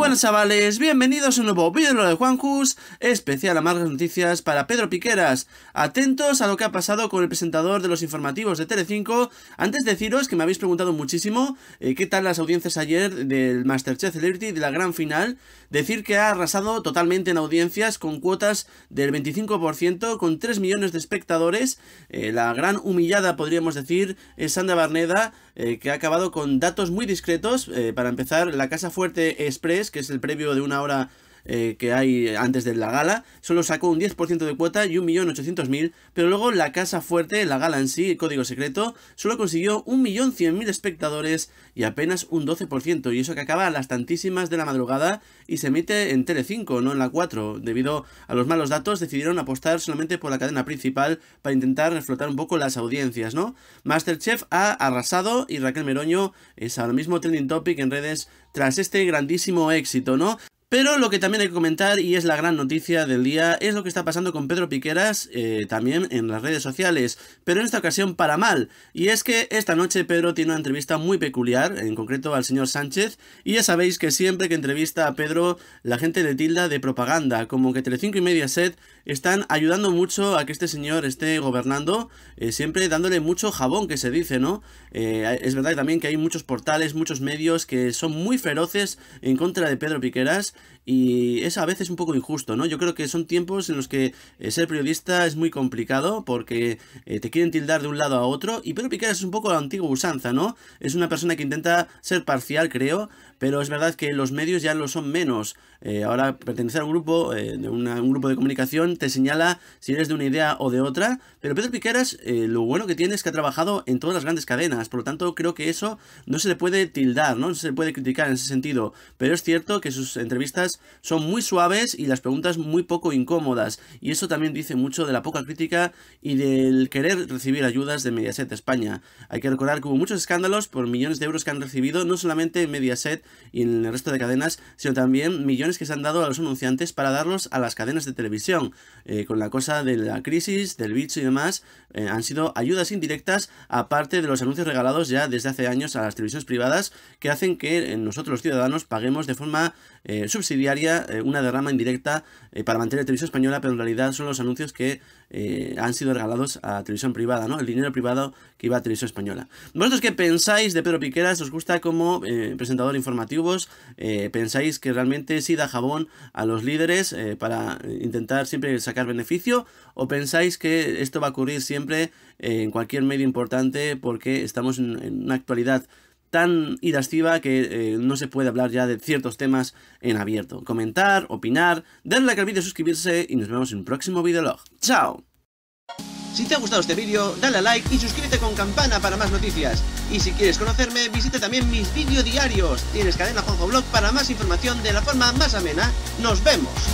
buenas chavales, bienvenidos a un nuevo vídeo de Juan especial amargas noticias para Pedro Piqueras. Atentos a lo que ha pasado con el presentador de los informativos de Telecinco. Antes de deciros que me habéis preguntado muchísimo eh, qué tal las audiencias ayer del Masterchef Celebrity de la gran final. Decir que ha arrasado totalmente en audiencias con cuotas del 25%, con 3 millones de espectadores. Eh, la gran humillada, podríamos decir, es Sandra Barneda eh, que ha acabado con datos muy discretos. Eh, para empezar, la Casa Fuerte Express, que es el previo de una hora eh, que hay antes de la gala, solo sacó un 10% de cuota y 1.800.000, pero luego la casa fuerte, la gala en sí, código secreto, solo consiguió 1.100.000 espectadores y apenas un 12%, y eso que acaba a las tantísimas de la madrugada y se emite en Tele5, no en la 4. Debido a los malos datos, decidieron apostar solamente por la cadena principal para intentar reflotar un poco las audiencias, ¿no? Masterchef ha arrasado y Raquel Meroño es ahora mismo trending topic en redes tras este grandísimo éxito, ¿no? Pero lo que también hay que comentar, y es la gran noticia del día, es lo que está pasando con Pedro Piqueras eh, también en las redes sociales, pero en esta ocasión para mal. Y es que esta noche Pedro tiene una entrevista muy peculiar, en concreto al señor Sánchez, y ya sabéis que siempre que entrevista a Pedro, la gente le tilda de propaganda, como que Telecinco y Mediaset están ayudando mucho a que este señor esté gobernando, eh, siempre dándole mucho jabón, que se dice, ¿no? Eh, es verdad también que hay muchos portales, muchos medios que son muy feroces en contra de Pedro Piqueras, y es a veces un poco injusto, ¿no? Yo creo que son tiempos en los que eh, ser periodista es muy complicado porque eh, te quieren tildar de un lado a otro y Pedro Piqueras es un poco la antigua usanza, ¿no? Es una persona que intenta ser parcial, creo, pero es verdad que los medios ya lo son menos. Eh, ahora pertenecer a un grupo, de un grupo de comunicación, te señala si eres de una idea o de otra, pero Pedro Piqueras lo bueno que tiene es que ha trabajado en todas las grandes cadenas, por lo tanto creo que eso no se le puede tildar, ¿no? No se le puede criticar en ese sentido, pero es cierto que sus entrevistas son muy suaves y las preguntas muy poco incómodas. Y eso también dice mucho de la poca crítica y del querer recibir ayudas de Mediaset España. Hay que recordar que hubo muchos escándalos por millones de euros que han recibido, no solamente Mediaset y el resto de cadenas, sino también millones que se han dado a los anunciantes para darlos a las cadenas de televisión. Eh, con la cosa de la crisis, del bicho y demás, eh, han sido ayudas indirectas, aparte de los anuncios regalados ya desde hace años a las televisiones privadas, que hacen que eh, nosotros los ciudadanos paguemos de forma eh, subsidiaria, eh, una derrama indirecta eh, para mantener Televisión Española, pero en realidad son los anuncios que eh, han sido regalados a televisión privada, ¿no? El dinero privado que iba a televisión española. ¿Vosotros qué pensáis de Pedro Piqueras? ¿Os gusta como presentador informativos? ¿Pensáis que realmente sí da jabón a los líderes para intentar siempre sacar beneficio? ¿O pensáis que esto va a ocurrir siempre en cualquier medio importante porque estamos en una actualidad tan irasciva que eh, no se puede hablar ya de ciertos temas en abierto. Comentar, opinar, darle like al vídeo, suscribirse y nos vemos en un próximo videolog. ¡Chao! Si te ha gustado este vídeo, dale a like y suscríbete con campana para más noticias. Y si quieres conocerme, visita también mis vídeos diarios. Tienes cadena Juanjo Blog para más información de la forma más amena. ¡Nos vemos!